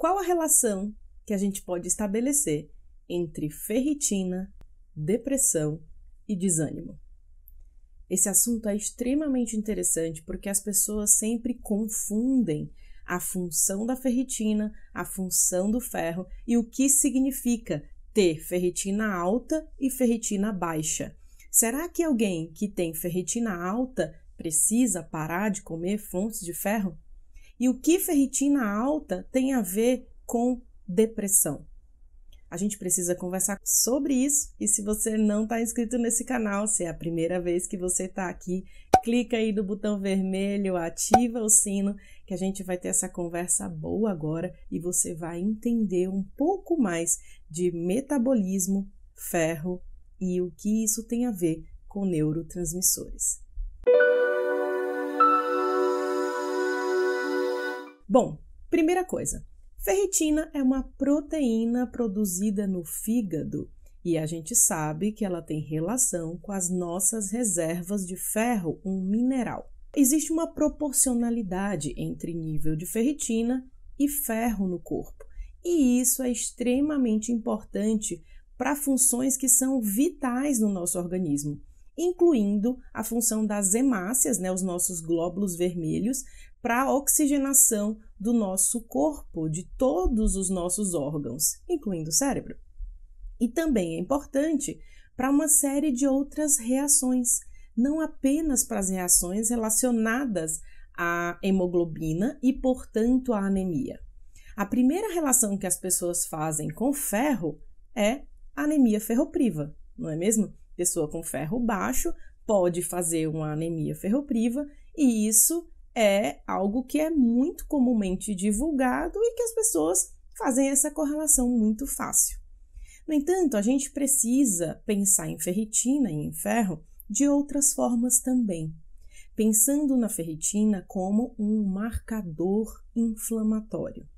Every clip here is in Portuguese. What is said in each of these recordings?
Qual a relação que a gente pode estabelecer entre ferritina, depressão e desânimo? Esse assunto é extremamente interessante porque as pessoas sempre confundem a função da ferritina, a função do ferro e o que significa ter ferritina alta e ferritina baixa. Será que alguém que tem ferritina alta precisa parar de comer fontes de ferro? E o que ferritina alta tem a ver com depressão? A gente precisa conversar sobre isso. E se você não está inscrito nesse canal, se é a primeira vez que você está aqui, clica aí no botão vermelho, ativa o sino, que a gente vai ter essa conversa boa agora e você vai entender um pouco mais de metabolismo, ferro e o que isso tem a ver com neurotransmissores. Bom, primeira coisa, ferritina é uma proteína produzida no fígado e a gente sabe que ela tem relação com as nossas reservas de ferro, um mineral. Existe uma proporcionalidade entre nível de ferritina e ferro no corpo, e isso é extremamente importante para funções que são vitais no nosso organismo, incluindo a função das hemácias, né, os nossos glóbulos vermelhos, para a oxigenação do nosso corpo, de todos os nossos órgãos, incluindo o cérebro. E também é importante para uma série de outras reações, não apenas para as reações relacionadas à hemoglobina e, portanto, à anemia. A primeira relação que as pessoas fazem com ferro é anemia ferropriva, não é mesmo? Pessoa com ferro baixo pode fazer uma anemia ferropriva e isso é algo que é muito comumente divulgado e que as pessoas fazem essa correlação muito fácil. No entanto, a gente precisa pensar em ferritina e em ferro de outras formas também, pensando na ferritina como um marcador inflamatório.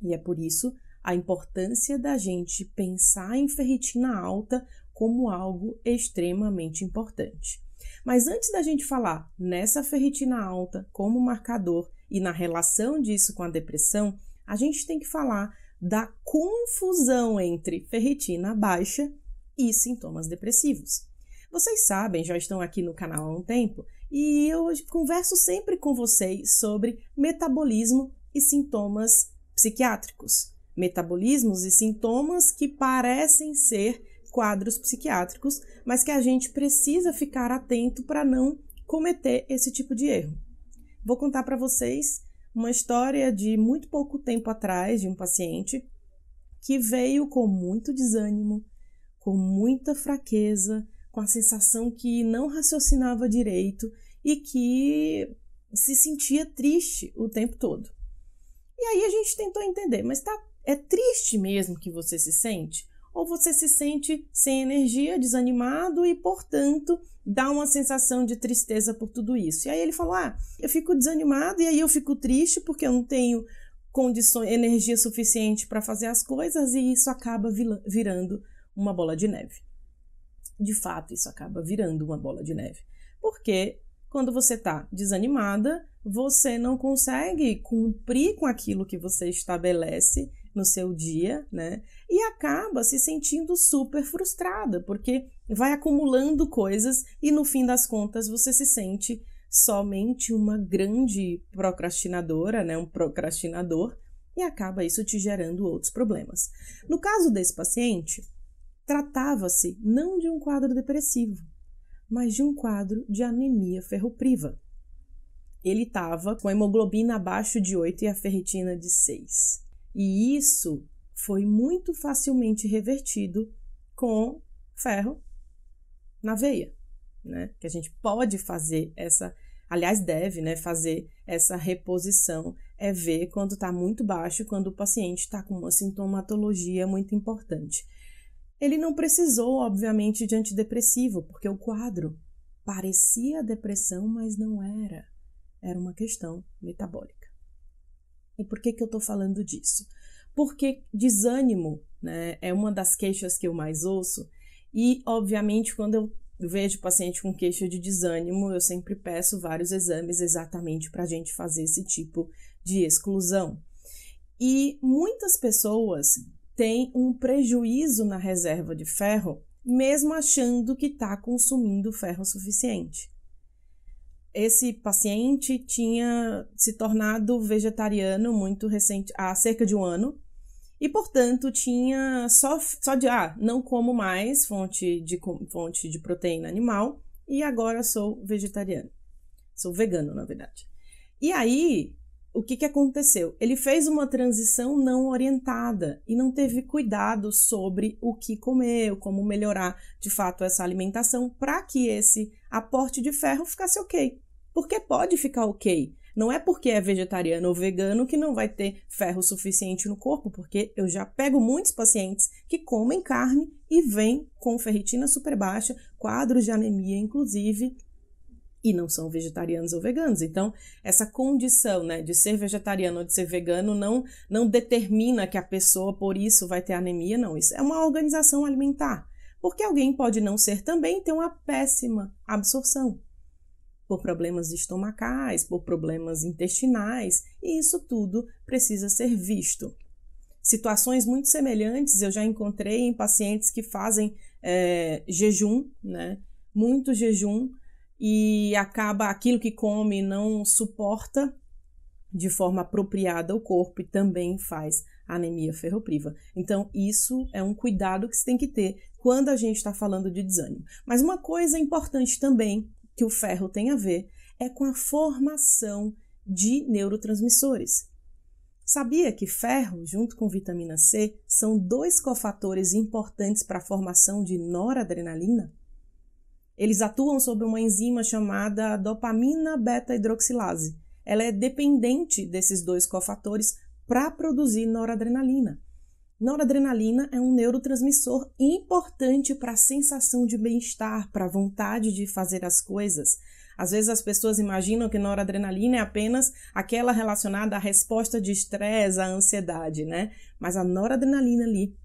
E é por isso a importância da gente pensar em ferritina alta como algo extremamente importante. Mas antes da gente falar nessa ferritina alta como marcador e na relação disso com a depressão, a gente tem que falar da confusão entre ferritina baixa e sintomas depressivos. Vocês sabem, já estão aqui no canal há um tempo, e eu converso sempre com vocês sobre metabolismo e sintomas psiquiátricos. Metabolismos e sintomas que parecem ser quadros psiquiátricos, mas que a gente precisa ficar atento para não cometer esse tipo de erro. Vou contar para vocês uma história de muito pouco tempo atrás de um paciente que veio com muito desânimo, com muita fraqueza, com a sensação que não raciocinava direito e que se sentia triste o tempo todo. E aí a gente tentou entender, mas tá, é triste mesmo que você se sente? ou você se sente sem energia, desanimado e, portanto, dá uma sensação de tristeza por tudo isso. E aí ele falou: Ah, eu fico desanimado e aí eu fico triste porque eu não tenho condições, energia suficiente para fazer as coisas e isso acaba virando uma bola de neve. De fato, isso acaba virando uma bola de neve. Porque quando você está desanimada, você não consegue cumprir com aquilo que você estabelece no seu dia, né? E acaba se sentindo super frustrada, porque vai acumulando coisas e no fim das contas você se sente somente uma grande procrastinadora, né? Um procrastinador, e acaba isso te gerando outros problemas. No caso desse paciente, tratava-se não de um quadro depressivo, mas de um quadro de anemia ferropriva. Ele estava com a hemoglobina abaixo de 8 e a ferritina de 6. E isso foi muito facilmente revertido com ferro na veia, né? Que a gente pode fazer essa, aliás, deve, né, fazer essa reposição é ver quando está muito baixo, quando o paciente está com uma sintomatologia muito importante. Ele não precisou, obviamente, de antidepressivo, porque o quadro parecia depressão, mas não era. Era uma questão metabólica. E por que, que eu estou falando disso? Porque desânimo né, é uma das queixas que eu mais ouço, e obviamente quando eu vejo paciente com queixa de desânimo, eu sempre peço vários exames exatamente para a gente fazer esse tipo de exclusão. E muitas pessoas têm um prejuízo na reserva de ferro, mesmo achando que está consumindo ferro suficiente. Esse paciente tinha se tornado vegetariano muito recente, há cerca de um ano, e portanto tinha só, só de ah, não como mais fonte de, fonte de proteína animal e agora sou vegetariano. Sou vegano, na verdade. E aí, o que, que aconteceu? Ele fez uma transição não orientada e não teve cuidado sobre o que comer, como melhorar de fato essa alimentação para que esse aporte de ferro ficasse ok. Porque pode ficar ok. Não é porque é vegetariano ou vegano que não vai ter ferro suficiente no corpo, porque eu já pego muitos pacientes que comem carne e vêm com ferritina super baixa, quadros de anemia, inclusive, e não são vegetarianos ou veganos. Então, essa condição né, de ser vegetariano ou de ser vegano não, não determina que a pessoa, por isso, vai ter anemia, não. Isso é uma organização alimentar. Porque alguém pode não ser também e ter uma péssima absorção por problemas estomacais, por problemas intestinais, e isso tudo precisa ser visto. Situações muito semelhantes eu já encontrei em pacientes que fazem é, jejum, né? Muito jejum, e acaba aquilo que come não suporta de forma apropriada o corpo e também faz anemia ferropriva. Então, isso é um cuidado que se tem que ter quando a gente está falando de desânimo. Mas uma coisa importante também que o ferro tem a ver é com a formação de neurotransmissores. Sabia que ferro, junto com vitamina C, são dois cofatores importantes para a formação de noradrenalina? Eles atuam sobre uma enzima chamada dopamina beta-hidroxilase. Ela é dependente desses dois cofatores para produzir noradrenalina. Noradrenalina é um neurotransmissor importante para a sensação de bem-estar, para a vontade de fazer as coisas. Às vezes as pessoas imaginam que noradrenalina é apenas aquela relacionada à resposta de estresse, à ansiedade, né? Mas a noradrenalina ali,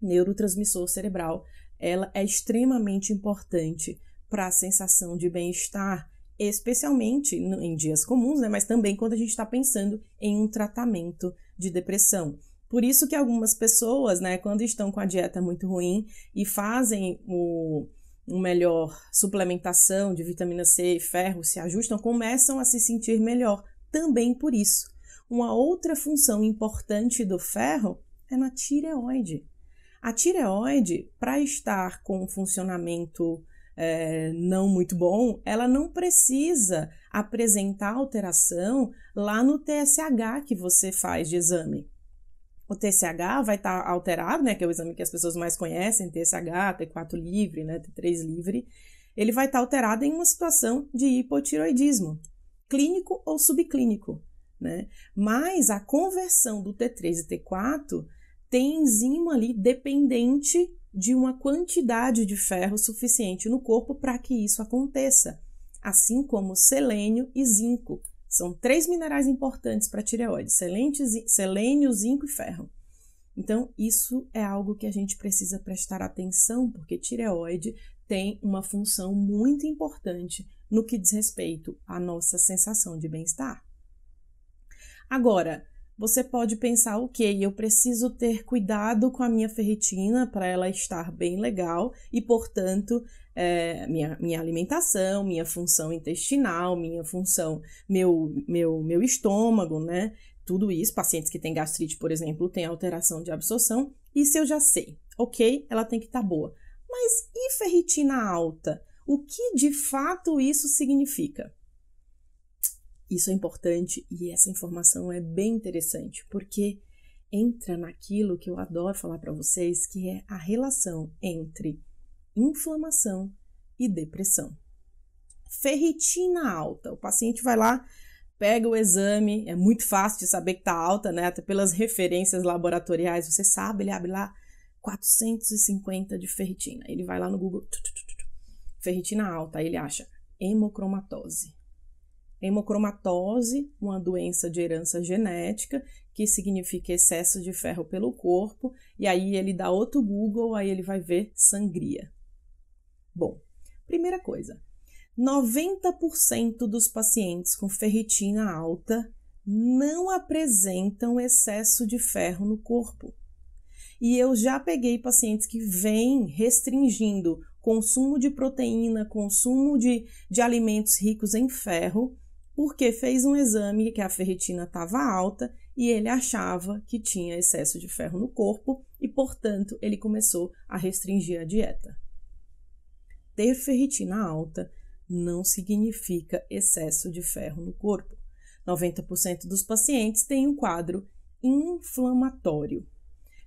neurotransmissor cerebral, ela é extremamente importante para a sensação de bem-estar, especialmente em dias comuns, né, mas também quando a gente está pensando em um tratamento de depressão. Por isso que algumas pessoas, né, quando estão com a dieta muito ruim e fazem o uma melhor suplementação de vitamina C e ferro, se ajustam, começam a se sentir melhor. Também por isso. Uma outra função importante do ferro é na tireoide. A tireoide, para estar com um funcionamento é, não muito bom, ela não precisa apresentar alteração lá no TSH que você faz de exame. O TSH vai estar tá alterado, né, que é o exame que as pessoas mais conhecem, TSH, T4 livre, né, T3 livre, ele vai estar tá alterado em uma situação de hipotiroidismo, clínico ou subclínico. Né? Mas a conversão do T3 e T4 tem enzima ali dependente de uma quantidade de ferro suficiente no corpo para que isso aconteça, assim como selênio e zinco. São três minerais importantes para a tireoide: selênio, zinco e ferro. Então, isso é algo que a gente precisa prestar atenção, porque tireoide tem uma função muito importante no que diz respeito à nossa sensação de bem-estar. Agora, você pode pensar, ok, eu preciso ter cuidado com a minha ferritina para ela estar bem legal e, portanto, é, minha, minha alimentação, minha função intestinal, minha função, meu, meu, meu estômago, né? Tudo isso, pacientes que têm gastrite, por exemplo, têm alteração de absorção. Isso eu já sei, ok? Ela tem que estar tá boa. Mas e ferritina alta? O que de fato isso significa? Isso é importante e essa informação é bem interessante, porque entra naquilo que eu adoro falar para vocês, que é a relação entre inflamação e depressão. Ferritina alta. O paciente vai lá, pega o exame, é muito fácil de saber que está alta, né? Até pelas referências laboratoriais, você sabe, ele abre lá 450 de ferritina. Ele vai lá no Google, ferritina alta, aí ele acha hemocromatose. Hemocromatose, uma doença de herança genética, que significa excesso de ferro pelo corpo, e aí ele dá outro Google, aí ele vai ver sangria. Bom, primeira coisa, 90% dos pacientes com ferritina alta não apresentam excesso de ferro no corpo. E eu já peguei pacientes que vêm restringindo consumo de proteína, consumo de, de alimentos ricos em ferro, porque fez um exame que a ferritina estava alta e ele achava que tinha excesso de ferro no corpo e, portanto, ele começou a restringir a dieta. Ter ferritina alta não significa excesso de ferro no corpo. 90% dos pacientes têm um quadro inflamatório.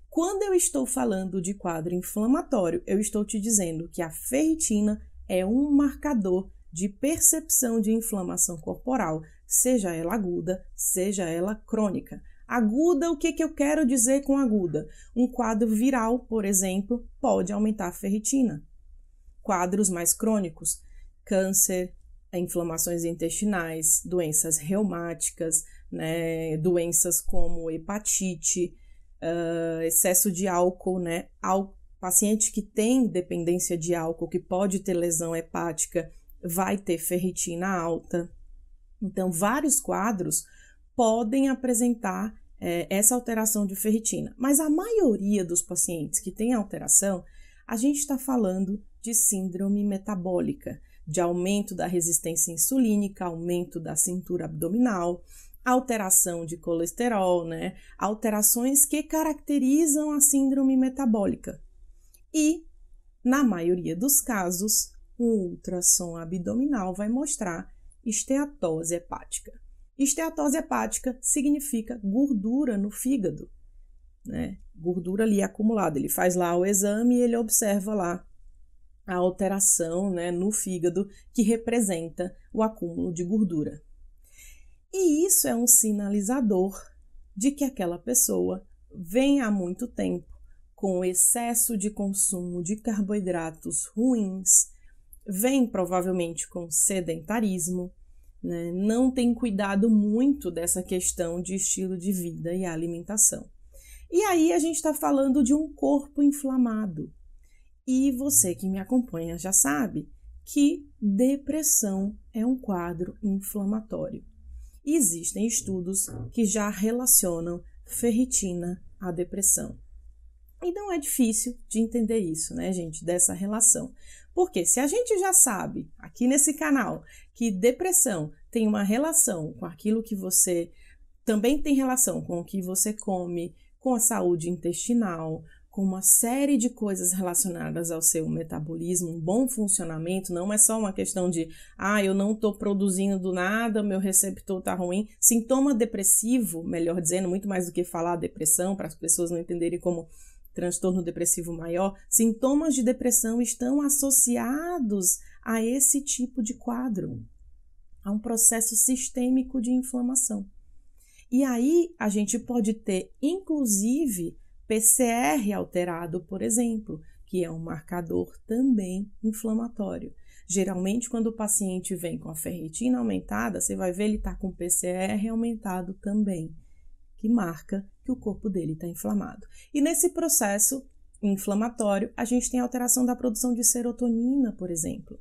Quando eu estou falando de quadro inflamatório, eu estou te dizendo que a ferritina é um marcador de percepção de inflamação corporal, seja ela aguda, seja ela crônica. Aguda, o que, que eu quero dizer com aguda? Um quadro viral, por exemplo, pode aumentar a ferritina. Quadros mais crônicos, câncer, inflamações intestinais, doenças reumáticas, né, doenças como hepatite, uh, excesso de álcool, né, al paciente que tem dependência de álcool, que pode ter lesão hepática, vai ter ferritina alta. Então, vários quadros podem apresentar é, essa alteração de ferritina, mas a maioria dos pacientes que tem alteração, a gente está falando de síndrome metabólica, de aumento da resistência insulínica, aumento da cintura abdominal, alteração de colesterol, né? Alterações que caracterizam a síndrome metabólica. E, na maioria dos casos, o ultrassom abdominal vai mostrar esteatose hepática. Esteatose hepática significa gordura no fígado, né? Gordura ali acumulada. Ele faz lá o exame e ele observa lá a alteração né, no fígado que representa o acúmulo de gordura. E isso é um sinalizador de que aquela pessoa vem há muito tempo com excesso de consumo de carboidratos ruins, vem provavelmente com sedentarismo, né? não tem cuidado muito dessa questão de estilo de vida e alimentação. E aí a gente está falando de um corpo inflamado. E você que me acompanha já sabe que depressão é um quadro inflamatório. Existem estudos que já relacionam ferritina à depressão. E não é difícil de entender isso, né, gente, dessa relação. Porque se a gente já sabe aqui nesse canal que depressão tem uma relação com aquilo que você também tem relação com o que você come, com a saúde intestinal, com uma série de coisas relacionadas ao seu metabolismo, um bom funcionamento, não é só uma questão de, ah, eu não estou produzindo do nada, meu receptor está ruim. Sintoma depressivo, melhor dizendo, muito mais do que falar depressão, para as pessoas não entenderem como transtorno depressivo maior, sintomas de depressão estão associados a esse tipo de quadro, a um processo sistêmico de inflamação. E aí a gente pode ter, inclusive, PCR alterado, por exemplo, que é um marcador também inflamatório. Geralmente, quando o paciente vem com a ferritina aumentada, você vai ver ele está com PCR aumentado também que marca que o corpo dele está inflamado. E nesse processo inflamatório, a gente tem alteração da produção de serotonina, por exemplo.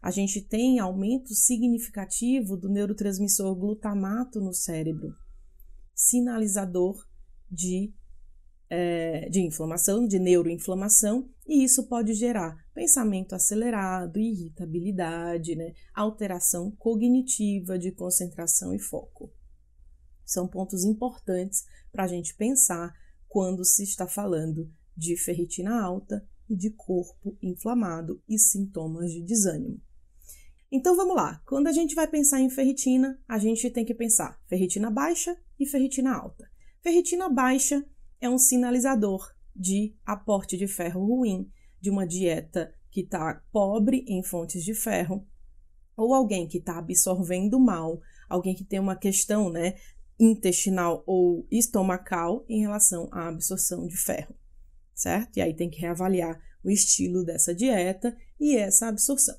A gente tem aumento significativo do neurotransmissor glutamato no cérebro, sinalizador de, é, de inflamação, de neuroinflamação, e isso pode gerar pensamento acelerado, irritabilidade, né? alteração cognitiva de concentração e foco. São pontos importantes para a gente pensar quando se está falando de ferritina alta e de corpo inflamado e sintomas de desânimo. Então vamos lá, quando a gente vai pensar em ferritina, a gente tem que pensar ferritina baixa e ferritina alta. Ferritina baixa é um sinalizador de aporte de ferro ruim, de uma dieta que está pobre em fontes de ferro, ou alguém que está absorvendo mal, alguém que tem uma questão né, intestinal ou estomacal em relação à absorção de ferro, certo? E aí tem que reavaliar o estilo dessa dieta e essa absorção.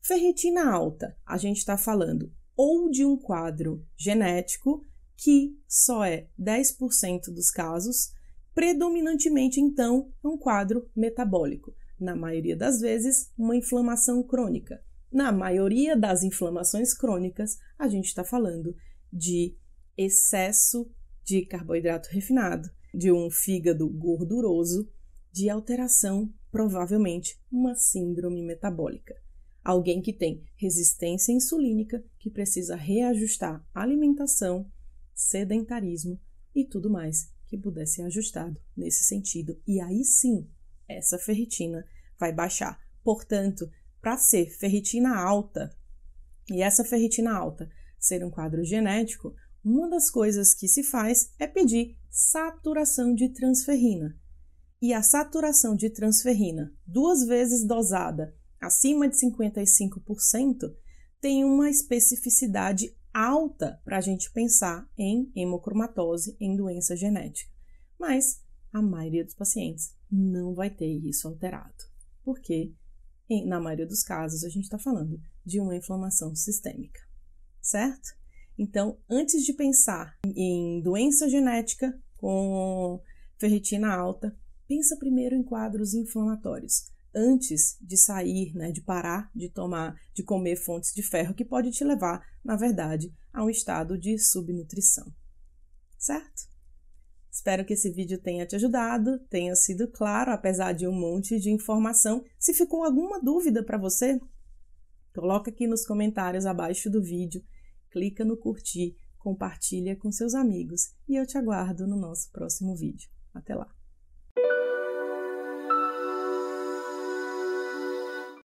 Ferritina alta, a gente está falando ou de um quadro genético, que só é 10% dos casos, predominantemente então é um quadro metabólico, na maioria das vezes, uma inflamação crônica. Na maioria das inflamações crônicas, a gente está falando de excesso de carboidrato refinado, de um fígado gorduroso, de alteração, provavelmente uma síndrome metabólica. Alguém que tem resistência insulínica, que precisa reajustar alimentação, sedentarismo e tudo mais que pudesse ser ajustado nesse sentido. E aí sim, essa ferritina vai baixar. Portanto, para ser ferritina alta, e essa ferritina alta ser um quadro genético, uma das coisas que se faz é pedir saturação de transferrina. E a saturação de transferrina, duas vezes dosada acima de 55%, tem uma especificidade alta para a gente pensar em hemocromatose em doença genética. Mas a maioria dos pacientes não vai ter isso alterado, porque na maioria dos casos a gente está falando de uma inflamação sistêmica, certo? Então, antes de pensar em doença genética com ferritina alta, pensa primeiro em quadros inflamatórios. Antes de sair, né, de parar de tomar, de comer fontes de ferro que pode te levar, na verdade, a um estado de subnutrição. Certo? Espero que esse vídeo tenha te ajudado, tenha sido claro, apesar de um monte de informação. Se ficou alguma dúvida para você, coloca aqui nos comentários abaixo do vídeo clica no curtir, compartilha com seus amigos e eu te aguardo no nosso próximo vídeo. Até lá!